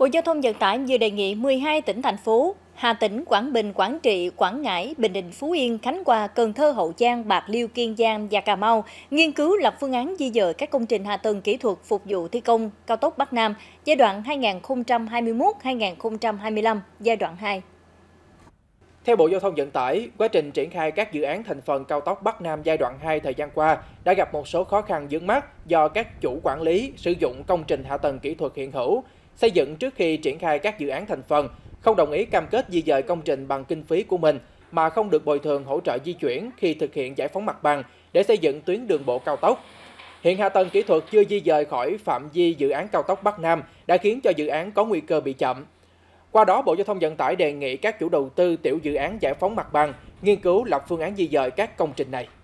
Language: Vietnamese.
Bộ Giao thông Vận tải vừa đề nghị 12 tỉnh thành phố Hà Tĩnh, Quảng Bình, Quảng Trị, Quảng Ngãi, Bình Định, Phú Yên, Khánh Hòa, Cần Thơ, Hậu Giang, Bạc Liêu, Kiên Giang và Cà Mau nghiên cứu lập phương án di dời các công trình hạ tầng kỹ thuật phục vụ thi công cao tốc Bắc Nam giai đoạn 2021-2025 giai đoạn 2. Theo Bộ Giao thông Vận tải, quá trình triển khai các dự án thành phần cao tốc Bắc Nam giai đoạn 2 thời gian qua đã gặp một số khó khăn vướng mắt do các chủ quản lý sử dụng công trình hạ tầng kỹ thuật hiện hữu xây dựng trước khi triển khai các dự án thành phần, không đồng ý cam kết di dời công trình bằng kinh phí của mình mà không được bồi thường hỗ trợ di chuyển khi thực hiện giải phóng mặt bằng để xây dựng tuyến đường bộ cao tốc. Hiện hạ tầng kỹ thuật chưa di dời khỏi phạm vi dự án cao tốc Bắc Nam đã khiến cho dự án có nguy cơ bị chậm. Qua đó, Bộ Giao thông Vận tải đề nghị các chủ đầu tư tiểu dự án giải phóng mặt bằng nghiên cứu lập phương án di dời các công trình này.